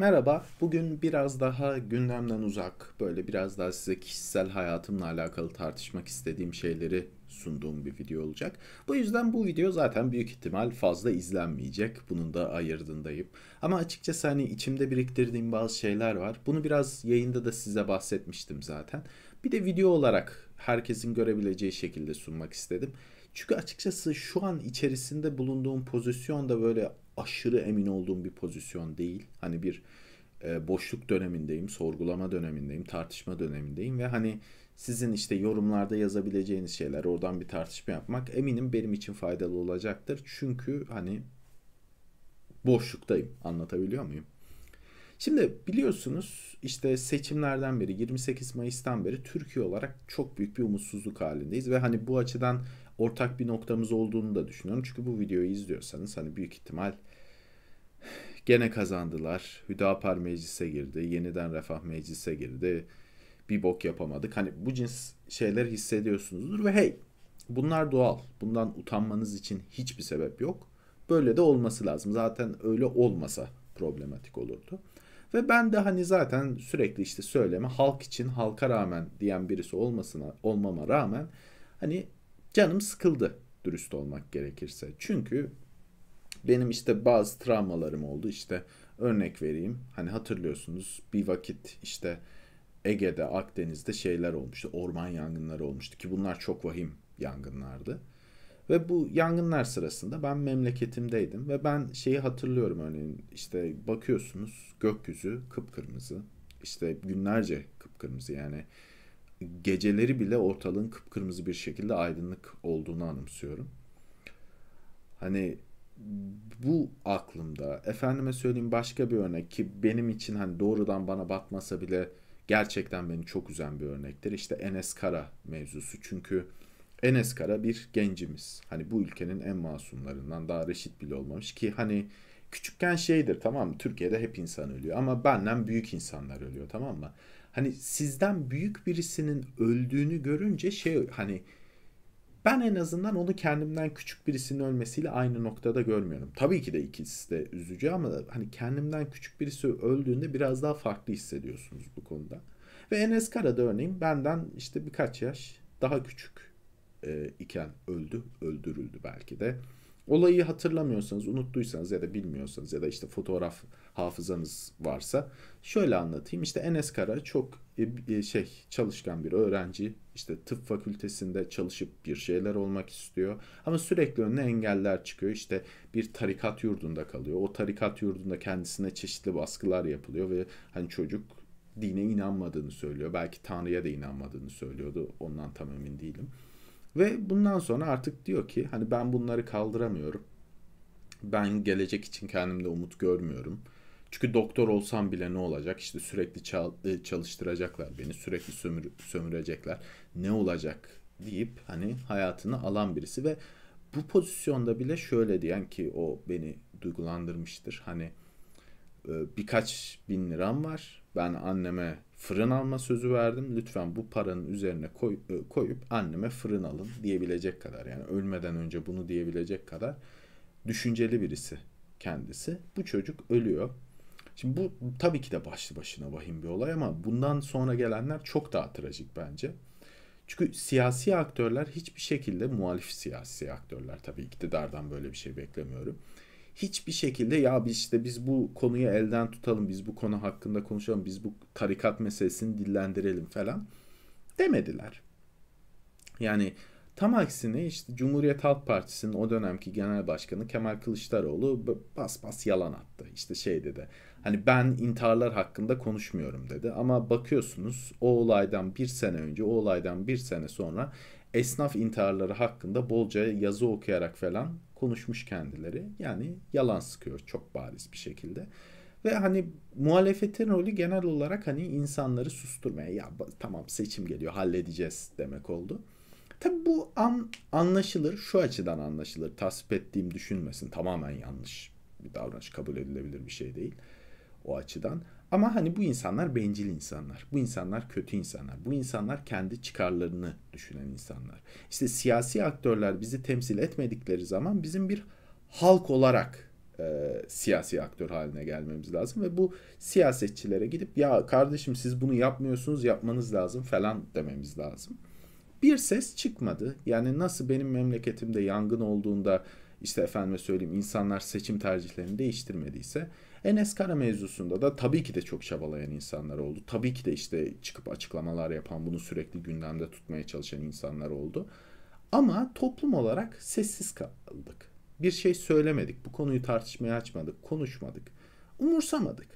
Merhaba, bugün biraz daha gündemden uzak, böyle biraz daha size kişisel hayatımla alakalı tartışmak istediğim şeyleri sunduğum bir video olacak. Bu yüzden bu video zaten büyük ihtimal fazla izlenmeyecek. Bunun da ayırdındayım. Ama açıkçası hani içimde biriktirdiğim bazı şeyler var. Bunu biraz yayında da size bahsetmiştim zaten. Bir de video olarak herkesin görebileceği şekilde sunmak istedim. Çünkü açıkçası şu an içerisinde bulunduğum pozisyonda böyle aşırı emin olduğum bir pozisyon değil. Hani bir e, boşluk dönemindeyim, sorgulama dönemindeyim, tartışma dönemindeyim ve hani sizin işte yorumlarda yazabileceğiniz şeyler, oradan bir tartışma yapmak eminim benim için faydalı olacaktır. Çünkü hani boşluktayım. Anlatabiliyor muyum? Şimdi biliyorsunuz işte seçimlerden beri 28 Mayıs'tan beri Türkiye olarak çok büyük bir umutsuzluk halindeyiz ve hani bu açıdan ortak bir noktamız olduğunu da düşünüyorum. Çünkü bu videoyu izliyorsanız hani büyük ihtimal Gene kazandılar. Hüdapar meclise girdi. Yeniden Refah meclise girdi. Bir bok yapamadık. Hani bu cins şeyler hissediyorsunuzdur ve hey bunlar doğal. Bundan utanmanız için hiçbir sebep yok. Böyle de olması lazım. Zaten öyle olmasa problematik olurdu. Ve ben de hani zaten sürekli işte söyleme halk için halka rağmen diyen birisi olmasına olmama rağmen hani canım sıkıldı dürüst olmak gerekirse. Çünkü benim işte bazı travmalarım oldu. işte örnek vereyim. Hani hatırlıyorsunuz bir vakit işte Ege'de, Akdeniz'de şeyler olmuştu. Orman yangınları olmuştu ki bunlar çok vahim yangınlardı. Ve bu yangınlar sırasında ben memleketimdeydim ve ben şeyi hatırlıyorum örneğin işte bakıyorsunuz gökyüzü kıpkırmızı. işte günlerce kıpkırmızı yani geceleri bile ortalığın kıpkırmızı bir şekilde aydınlık olduğunu anımsıyorum. Hani bu aklımda. Efendime söyleyeyim başka bir örnek ki benim için hani doğrudan bana batmasa bile gerçekten beni çok üzen bir örnektir. İşte Enes Kara mevzusu. Çünkü Enes Kara bir gencimiz. Hani bu ülkenin en masumlarından daha reşit bile olmamış ki hani küçükken şeydir tamam mı? Türkiye'de hep insan ölüyor ama benden büyük insanlar ölüyor tamam mı? Hani sizden büyük birisinin öldüğünü görünce şey hani ben en azından onu kendimden küçük birisinin ölmesiyle aynı noktada görmüyorum. Tabii ki de ikisi de üzücü ama hani kendimden küçük birisi öldüğünde biraz daha farklı hissediyorsunuz bu konuda. Ve Enes da örneğin benden işte birkaç yaş daha küçük e, iken öldü, öldürüldü belki de. Olayı hatırlamıyorsanız, unuttuysanız ya da bilmiyorsanız ya da işte fotoğraf hafızanız varsa. Şöyle anlatayım işte Enes Kara çok e, e, şey çalışkan bir öğrenci işte tıp fakültesinde çalışıp bir şeyler olmak istiyor ama sürekli önüne engeller çıkıyor işte bir tarikat yurdunda kalıyor o tarikat yurdunda kendisine çeşitli baskılar yapılıyor ve hani çocuk dine inanmadığını söylüyor belki Tanrı'ya da inanmadığını söylüyordu ondan tam emin değilim ve bundan sonra artık diyor ki hani ben bunları kaldıramıyorum ben gelecek için kendimde umut görmüyorum çünkü doktor olsam bile ne olacak? İşte sürekli e, çalıştıracaklar beni, sürekli sömür sömürecekler. Ne olacak deyip hani hayatını alan birisi ve bu pozisyonda bile şöyle diyen ki o beni duygulandırmıştır. Hani e, birkaç bin liram var. Ben anneme fırın alma sözü verdim. Lütfen bu paranın üzerine koy, e, koyup anneme fırın alın diyebilecek kadar. Yani ölmeden önce bunu diyebilecek kadar düşünceli birisi kendisi. Bu çocuk ölüyor Şimdi bu tabii ki de başlı başına vahim bir olay ama bundan sonra gelenler çok daha trajik bence. Çünkü siyasi aktörler hiçbir şekilde muhalif siyasi aktörler tabii iktidardan böyle bir şey beklemiyorum. Hiçbir şekilde ya biz işte biz bu konuyu elden tutalım, biz bu konu hakkında konuşalım, biz bu tarikat meselesini dillendirelim falan demediler. Yani Tam aksine işte Cumhuriyet Halk Partisi'nin o dönemki genel başkanı Kemal Kılıçdaroğlu bas bas yalan attı. İşte şey dedi. Hani ben intiharlar hakkında konuşmuyorum dedi. Ama bakıyorsunuz o olaydan bir sene önce, o olaydan bir sene sonra esnaf intiharları hakkında bolca yazı okuyarak falan konuşmuş kendileri. Yani yalan sıkıyor çok bariz bir şekilde. Ve hani muhalefetin rolü genel olarak hani insanları susturmaya ya tamam seçim geliyor halledeceğiz demek oldu. Tabi bu an, anlaşılır şu açıdan anlaşılır. Tasvip ettiğim düşünmesin tamamen yanlış bir davranış kabul edilebilir bir şey değil o açıdan. Ama hani bu insanlar bencil insanlar. Bu insanlar kötü insanlar. Bu insanlar kendi çıkarlarını düşünen insanlar. İşte siyasi aktörler bizi temsil etmedikleri zaman bizim bir halk olarak e, siyasi aktör haline gelmemiz lazım ve bu siyasetçilere gidip ya kardeşim siz bunu yapmıyorsunuz yapmanız lazım falan dememiz lazım bir ses çıkmadı. Yani nasıl benim memleketimde yangın olduğunda işte efendime söyleyeyim insanlar seçim tercihlerini değiştirmediyse Enes Kara mevzusunda da tabii ki de çok çabalayan insanlar oldu. Tabii ki de işte çıkıp açıklamalar yapan, bunu sürekli gündemde tutmaya çalışan insanlar oldu. Ama toplum olarak sessiz kaldık. Bir şey söylemedik, bu konuyu tartışmaya açmadık, konuşmadık, umursamadık.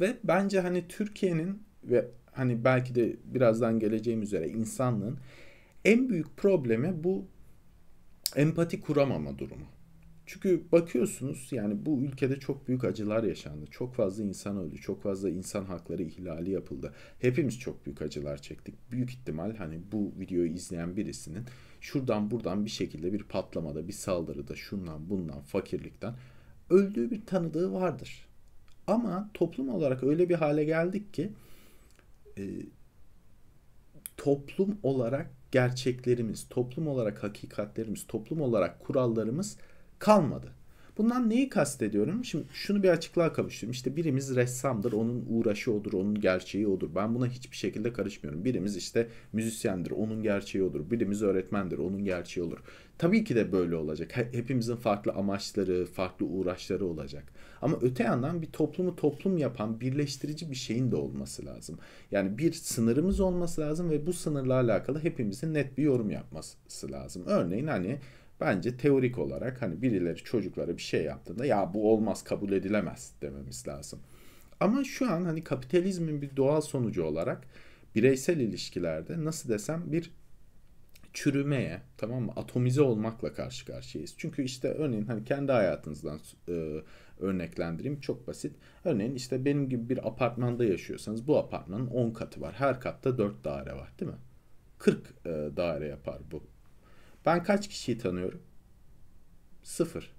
Ve bence hani Türkiye'nin ve hani belki de birazdan geleceğim üzere insanlığın en büyük problemi bu empati kuramama durumu. Çünkü bakıyorsunuz yani bu ülkede çok büyük acılar yaşandı. Çok fazla insan öldü. Çok fazla insan hakları ihlali yapıldı. Hepimiz çok büyük acılar çektik. Büyük ihtimal hani bu videoyu izleyen birisinin şuradan buradan bir şekilde bir patlamada, bir saldırıda, şundan bundan, fakirlikten öldüğü bir tanıdığı vardır. Ama toplum olarak öyle bir hale geldik ki e, toplum olarak gerçeklerimiz, toplum olarak hakikatlerimiz, toplum olarak kurallarımız kalmadı. Bundan neyi kastediyorum? Şimdi şunu bir açıklığa kavuşturayım. İşte birimiz ressamdır, onun uğraşı odur, onun gerçeği odur. Ben buna hiçbir şekilde karışmıyorum. Birimiz işte müzisyendir, onun gerçeği odur. Birimiz öğretmendir, onun gerçeği olur. Tabii ki de böyle olacak. Hepimizin farklı amaçları, farklı uğraşları olacak. Ama öte yandan bir toplumu toplum yapan birleştirici bir şeyin de olması lazım. Yani bir sınırımız olması lazım ve bu sınırla alakalı hepimizin net bir yorum yapması lazım. Örneğin hani Bence teorik olarak hani birileri çocuklara bir şey yaptığında ya bu olmaz kabul edilemez dememiz lazım. Ama şu an hani kapitalizmin bir doğal sonucu olarak bireysel ilişkilerde nasıl desem bir çürümeye tamam mı atomize olmakla karşı karşıyayız. Çünkü işte örneğin hani kendi hayatınızdan e, örneklendireyim çok basit. Örneğin işte benim gibi bir apartmanda yaşıyorsanız bu apartmanın 10 katı var. Her katta 4 daire var değil mi? 40 e, daire yapar bu ben kaç kişiyi tanıyorum? Sıfır.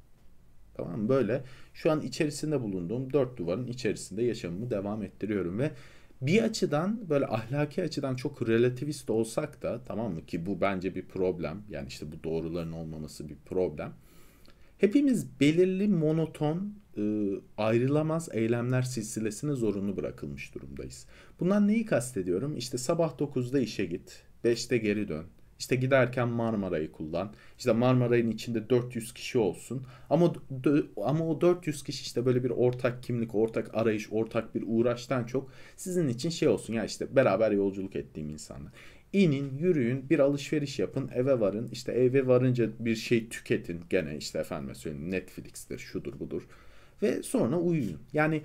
Tamam Böyle şu an içerisinde bulunduğum dört duvarın içerisinde yaşamımı devam ettiriyorum ve bir açıdan böyle ahlaki açıdan çok relativist olsak da tamam mı ki bu bence bir problem. Yani işte bu doğruların olmaması bir problem. Hepimiz belirli monoton ıı, ayrılamaz eylemler silsilesine zorunlu bırakılmış durumdayız. Bundan neyi kastediyorum? İşte sabah 9'da işe git, 5'te geri dön, işte giderken Marmara'yı kullan. İşte Marmara'nın içinde 400 kişi olsun. Ama ama o 400 kişi işte böyle bir ortak kimlik, ortak arayış, ortak bir uğraştan çok sizin için şey olsun ya işte beraber yolculuk ettiğim insanlar. İnin, yürüyün, bir alışveriş yapın, eve varın. İşte eve varınca bir şey tüketin gene işte efendim söyleyeyim Netflix'tir, şudur budur. Ve sonra uyuyun. Yani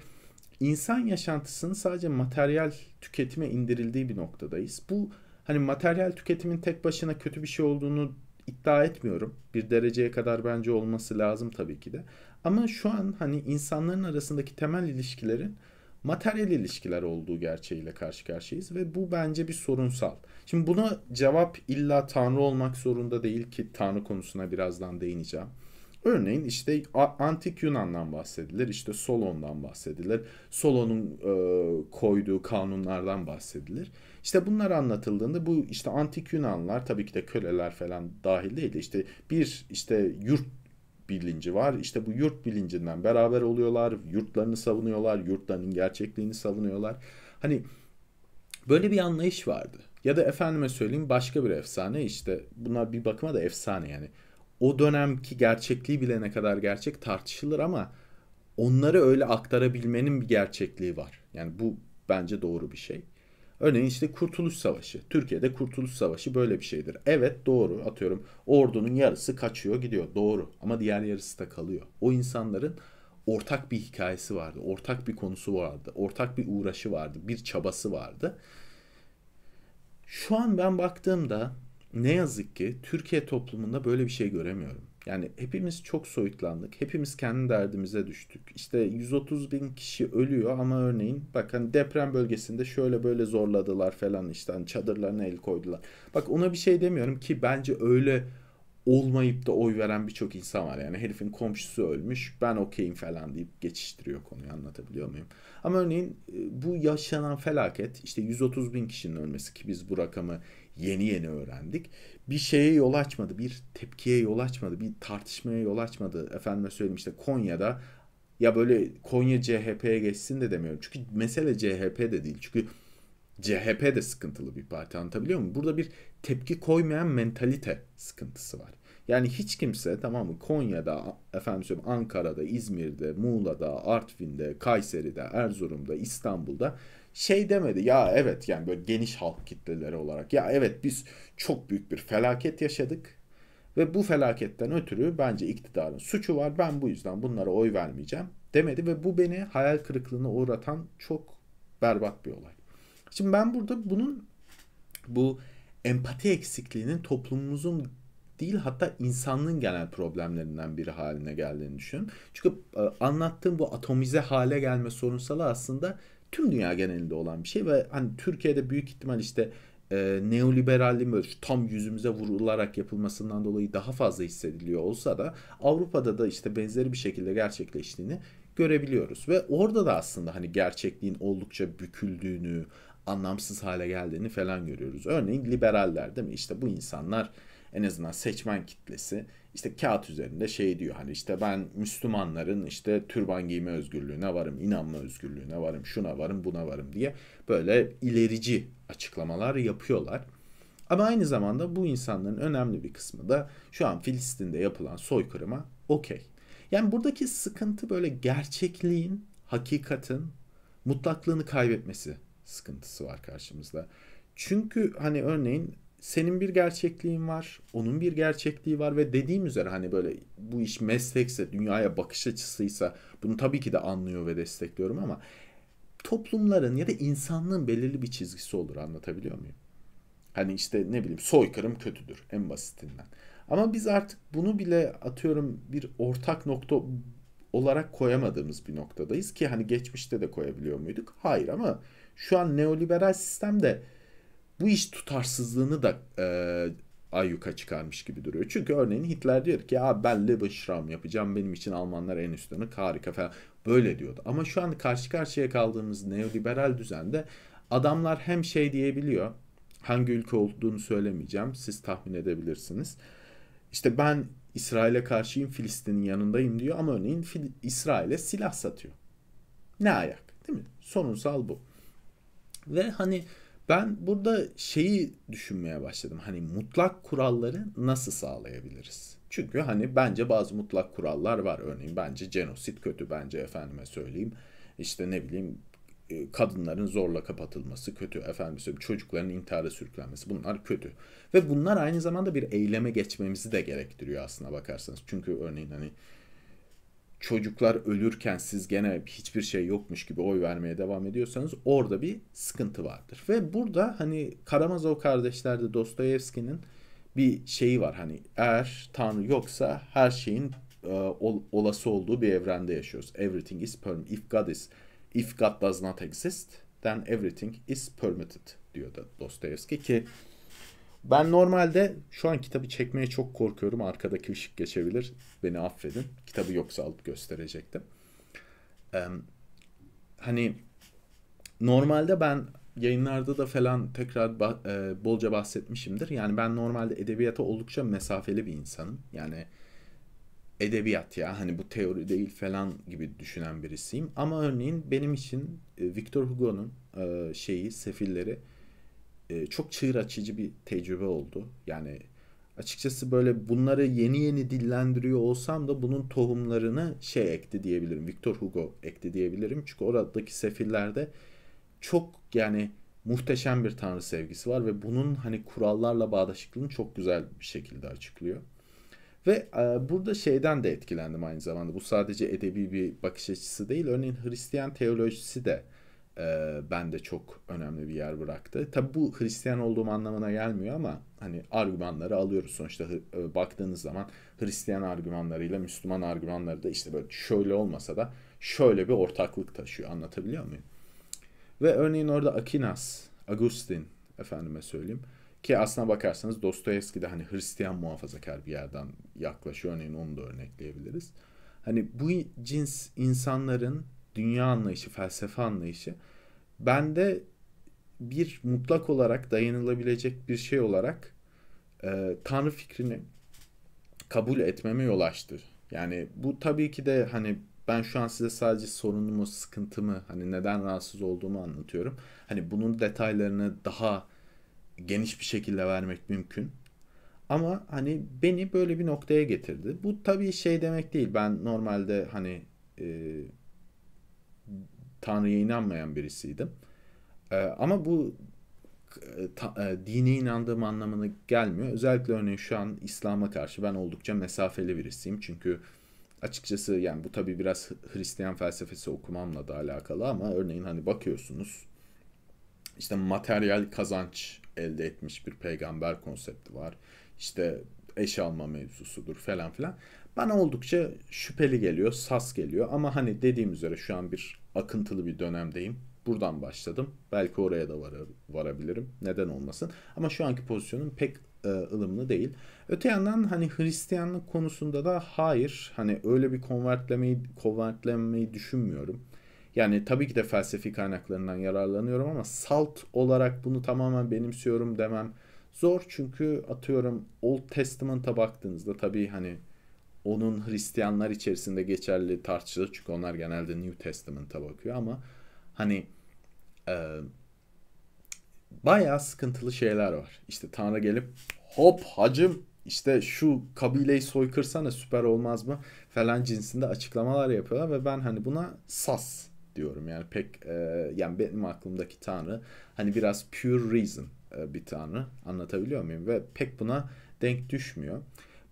insan yaşantısının sadece materyal tüketime indirildiği bir noktadayız. Bu hani materyal tüketimin tek başına kötü bir şey olduğunu iddia etmiyorum. Bir dereceye kadar bence olması lazım tabii ki de. Ama şu an hani insanların arasındaki temel ilişkilerin materyal ilişkiler olduğu gerçeğiyle karşı karşıyayız ve bu bence bir sorunsal. Şimdi buna cevap illa tanrı olmak zorunda değil ki tanrı konusuna birazdan değineceğim. Örneğin işte antik Yunan'dan bahsedilir, işte Solon'dan bahsedilir, Solon'un e, koyduğu kanunlardan bahsedilir. İşte bunlar anlatıldığında bu işte antik Yunanlar tabii ki de köleler falan dahil değil de işte bir işte yurt bilinci var. İşte bu yurt bilincinden beraber oluyorlar, yurtlarını savunuyorlar, yurtlarının gerçekliğini savunuyorlar. Hani böyle bir anlayış vardı. Ya da efendime söyleyeyim başka bir efsane işte buna bir bakıma da efsane yani o dönemki gerçekliği bile ne kadar gerçek tartışılır ama onları öyle aktarabilmenin bir gerçekliği var. Yani bu bence doğru bir şey. Örneğin işte Kurtuluş Savaşı. Türkiye'de Kurtuluş Savaşı böyle bir şeydir. Evet doğru atıyorum ordunun yarısı kaçıyor gidiyor doğru ama diğer yarısı da kalıyor. O insanların ortak bir hikayesi vardı, ortak bir konusu vardı, ortak bir uğraşı vardı, bir çabası vardı. Şu an ben baktığımda ne yazık ki Türkiye toplumunda böyle bir şey göremiyorum. Yani hepimiz çok soyutlandık. Hepimiz kendi derdimize düştük. İşte 130 bin kişi ölüyor ama örneğin bak hani deprem bölgesinde şöyle böyle zorladılar falan işte hani çadırlarına el koydular. Bak ona bir şey demiyorum ki bence öyle olmayıp da oy veren birçok insan var. Yani herifin komşusu ölmüş ben okeyim falan deyip geçiştiriyor konuyu anlatabiliyor muyum? Ama örneğin e, bu yaşanan felaket işte 130 bin kişinin ölmesi ki biz bu rakamı yeni yeni öğrendik. Bir şeye yol açmadı, bir tepkiye yol açmadı, bir tartışmaya yol açmadı. Efendime söyleyeyim işte Konya'da ya böyle Konya CHP'ye geçsin de demiyorum. Çünkü mesele CHP de değil. Çünkü CHP de sıkıntılı bir parti anlatabiliyor muyum? Burada bir tepki koymayan mentalite sıkıntısı var. Yani hiç kimse tamam mı Konya'da, efendim Ankara'da, İzmir'de, Muğla'da, Artvin'de, Kayseri'de, Erzurum'da, İstanbul'da şey demedi. Ya evet yani böyle geniş halk kitleleri olarak ya evet biz çok büyük bir felaket yaşadık. Ve bu felaketten ötürü bence iktidarın suçu var. Ben bu yüzden bunlara oy vermeyeceğim demedi ve bu beni hayal kırıklığına uğratan çok berbat bir olay. Şimdi ben burada bunun bu empati eksikliğinin toplumumuzun değil hatta insanlığın genel problemlerinden biri haline geldiğini düşünüyorum. Çünkü e, anlattığım bu atomize hale gelme sorunsalı aslında tüm dünya genelinde olan bir şey ve hani Türkiye'de büyük ihtimal işte e, neoliberalliğin böyle tam yüzümüze vurularak yapılmasından dolayı daha fazla hissediliyor olsa da Avrupa'da da işte benzeri bir şekilde gerçekleştiğini görebiliyoruz ve orada da aslında hani gerçekliğin oldukça büküldüğünü, anlamsız hale geldiğini falan görüyoruz. Örneğin liberaller değil mi? İşte bu insanlar en azından seçmen kitlesi işte kağıt üzerinde şey diyor hani işte ben Müslümanların işte türban giyme özgürlüğüne varım, inanma özgürlüğüne varım, şuna varım, buna varım diye böyle ilerici açıklamalar yapıyorlar. Ama aynı zamanda bu insanların önemli bir kısmı da şu an Filistin'de yapılan soykırıma okey. Yani buradaki sıkıntı böyle gerçekliğin, hakikatin mutlaklığını kaybetmesi sıkıntısı var karşımızda. Çünkü hani örneğin senin bir gerçekliğin var, onun bir gerçekliği var ve dediğim üzere hani böyle bu iş meslekse, dünyaya bakış açısıysa bunu tabii ki de anlıyor ve destekliyorum ama toplumların ya da insanlığın belirli bir çizgisi olur anlatabiliyor muyum? Hani işte ne bileyim soykırım kötüdür en basitinden. Ama biz artık bunu bile atıyorum bir ortak nokta olarak koyamadığımız bir noktadayız ki hani geçmişte de koyabiliyor muyduk? Hayır ama şu an neoliberal sistemde bu iş tutarsızlığını da e, ayyuka çıkarmış gibi duruyor. Çünkü örneğin Hitler diyor ki ya ben Lebensraum yapacağım benim için Almanlar en üst harika falan böyle diyordu. Ama şu an karşı karşıya kaldığımız neoliberal düzende adamlar hem şey diyebiliyor hangi ülke olduğunu söylemeyeceğim siz tahmin edebilirsiniz. İşte ben İsrail'e karşıyım Filistin'in yanındayım diyor ama örneğin Fil- İsrail'e silah satıyor. Ne ayak değil mi? Sonunsal bu. Ve hani ben burada şeyi düşünmeye başladım. Hani mutlak kuralları nasıl sağlayabiliriz? Çünkü hani bence bazı mutlak kurallar var. Örneğin bence genosit kötü bence efendime söyleyeyim. İşte ne bileyim e, kadınların zorla kapatılması kötü. Efendim söyleyeyim çocukların intihara sürüklenmesi bunlar kötü. Ve bunlar aynı zamanda bir eyleme geçmemizi de gerektiriyor aslına bakarsanız. Çünkü örneğin hani çocuklar ölürken siz gene hiçbir şey yokmuş gibi oy vermeye devam ediyorsanız orada bir sıkıntı vardır. Ve burada hani Karamazov kardeşlerde Dostoyevski'nin bir şeyi var hani eğer Tanrı yoksa her şeyin e, ol, olası olduğu bir evrende yaşıyoruz. Everything is permitted. If God is, if God does not exist then everything is permitted diyor da Dostoyevski ki ben normalde şu an kitabı çekmeye çok korkuyorum. Arkadaki ışık geçebilir. Beni affedin. Kitabı yoksa alıp gösterecektim. Ee, hani normalde ben yayınlarda da falan tekrar bah, e, bolca bahsetmişimdir. Yani ben normalde edebiyata oldukça mesafeli bir insanım. Yani edebiyat ya hani bu teori değil falan gibi düşünen birisiyim. Ama örneğin benim için e, Victor Hugo'nun e, şeyi Sefilleri e, çok çığır açıcı bir tecrübe oldu. Yani açıkçası böyle bunları yeni yeni dillendiriyor olsam da bunun tohumlarını şey ekti diyebilirim. Victor Hugo ekti diyebilirim. Çünkü oradaki sefillerde çok yani muhteşem bir tanrı sevgisi var ve bunun hani kurallarla bağdaşıklığını çok güzel bir şekilde açıklıyor. Ve e, burada şeyden de etkilendim aynı zamanda. Bu sadece edebi bir bakış açısı değil. Örneğin Hristiyan teolojisi de e, ben de çok önemli bir yer bıraktı. Tabi bu Hristiyan olduğum anlamına gelmiyor ama hani argümanları alıyoruz sonuçta e, baktığınız zaman Hristiyan argümanlarıyla Müslüman argümanları da işte böyle şöyle olmasa da şöyle bir ortaklık taşıyor anlatabiliyor muyum? Ve örneğin orada Akinas, Agustin efendime söyleyeyim ki aslına bakarsanız Dostoyevski de hani Hristiyan muhafazakar bir yerden yaklaşıyor. Örneğin onu da örnekleyebiliriz. Hani bu cins insanların dünya anlayışı, felsefe anlayışı bende bir mutlak olarak dayanılabilecek bir şey olarak e, Tanrı fikrini kabul etmeme yol açtı. Yani bu tabii ki de hani ben şu an size sadece sorunumu, sıkıntımı, hani neden rahatsız olduğumu anlatıyorum. Hani bunun detaylarını daha geniş bir şekilde vermek mümkün. Ama hani beni böyle bir noktaya getirdi. Bu tabii şey demek değil. Ben normalde hani e, Tanrı'ya inanmayan birisiydim. Ee, ama bu e, ta, e, dine inandığım anlamına gelmiyor. Özellikle örneğin şu an İslam'a karşı ben oldukça mesafeli birisiyim. Çünkü açıkçası yani bu tabii biraz Hristiyan felsefesi okumamla da alakalı ama örneğin hani bakıyorsunuz işte materyal kazanç elde etmiş bir peygamber konsepti var. İşte eş alma mevzusudur falan filan. Bana oldukça şüpheli geliyor, sas geliyor ama hani dediğim üzere şu an bir akıntılı bir dönemdeyim. Buradan başladım. Belki oraya da var, varabilirim. Neden olmasın. Ama şu anki pozisyonum pek e, ılımlı değil. Öte yandan hani Hristiyanlık konusunda da hayır hani öyle bir konvertlemeyi konvertlemeyi düşünmüyorum. Yani tabii ki de felsefi kaynaklarından yararlanıyorum ama salt olarak bunu tamamen benimsiyorum demem Zor çünkü atıyorum Old Testament'a baktığınızda tabii hani onun Hristiyanlar içerisinde geçerli tartışılır. Çünkü onlar genelde New Testament'a bakıyor ama hani e, bayağı sıkıntılı şeyler var. İşte Tanrı gelip hop hacım işte şu kabileyi soykırsana süper olmaz mı falan cinsinde açıklamalar yapıyorlar ve ben hani buna sas diyorum yani pek e, yani benim aklımdaki tanrı hani biraz pure reason e, bir tanrı. Anlatabiliyor muyum? Ve pek buna denk düşmüyor.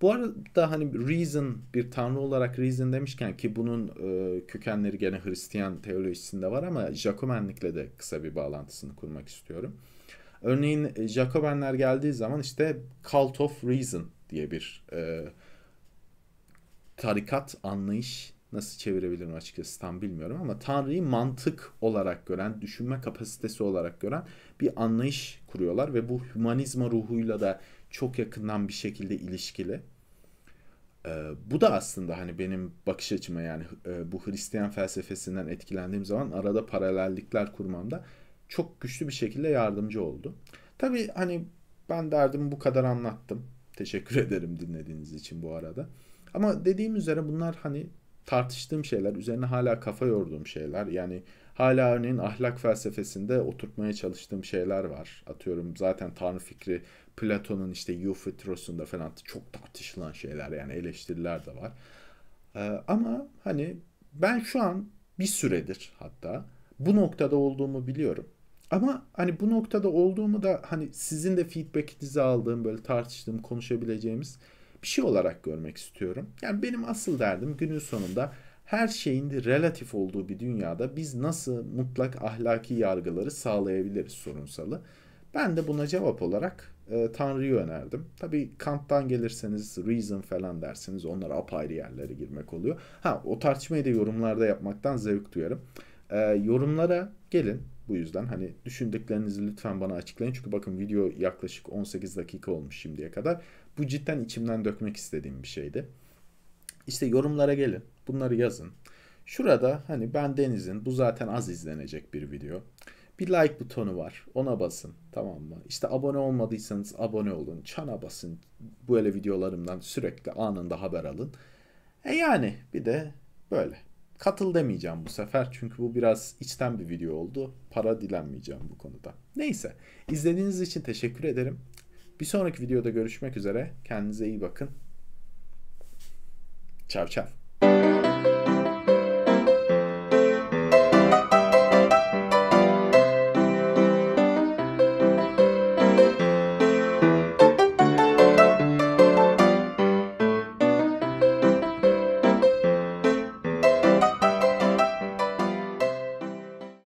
Bu arada hani Reason bir tanrı olarak Reason demişken ki bunun e, kökenleri gene Hristiyan teolojisinde var ama Jacobenlikle de kısa bir bağlantısını kurmak istiyorum. Örneğin e, Jacobenler geldiği zaman işte Cult of Reason diye bir e, tarikat anlayış nasıl çevirebilirim açıkçası tam bilmiyorum ama Tanrı'yı mantık olarak gören, düşünme kapasitesi olarak gören bir anlayış kuruyorlar ve bu hümanizma ruhuyla da çok yakından bir şekilde ilişkili. Ee, bu da aslında hani benim bakış açıma yani e, bu Hristiyan felsefesinden etkilendiğim zaman arada paralellikler kurmamda çok güçlü bir şekilde yardımcı oldu. Tabii hani ben derdimi bu kadar anlattım. Teşekkür ederim dinlediğiniz için bu arada. Ama dediğim üzere bunlar hani tartıştığım şeyler, üzerine hala kafa yorduğum şeyler. Yani hala örneğin ahlak felsefesinde oturtmaya çalıştığım şeyler var. Atıyorum zaten tanrı fikri Platon'un işte Euphitros'unda falan çok tartışılan şeyler yani eleştiriler de var. Ee, ama hani ben şu an bir süredir hatta bu noktada olduğumu biliyorum. Ama hani bu noktada olduğumu da hani sizin de feedback'inizi aldığım böyle tartıştığım konuşabileceğimiz bir şey olarak görmek istiyorum. Yani benim asıl derdim günün sonunda her şeyin de relatif olduğu bir dünyada biz nasıl mutlak ahlaki yargıları sağlayabiliriz sorunsalı. Ben de buna cevap olarak e, Tanrı'yı önerdim. Tabii Kant'tan gelirseniz reason falan dersiniz, onlara apayrı yerlere girmek oluyor. Ha o tartışmayı da yorumlarda yapmaktan zevk duyarım. E, yorumlara gelin bu yüzden hani düşündüklerinizi lütfen bana açıklayın. Çünkü bakın video yaklaşık 18 dakika olmuş şimdiye kadar. Bu cidden içimden dökmek istediğim bir şeydi. İşte yorumlara gelin. Bunları yazın. Şurada hani ben Deniz'in bu zaten az izlenecek bir video. Bir like butonu var. Ona basın. Tamam mı? İşte abone olmadıysanız abone olun. Çana basın. Böyle videolarımdan sürekli anında haber alın. E yani bir de böyle. Katıl demeyeceğim bu sefer çünkü bu biraz içten bir video oldu. Para dilenmeyeceğim bu konuda. Neyse izlediğiniz için teşekkür ederim. Bir sonraki videoda görüşmek üzere. Kendinize iyi bakın. Çav çav.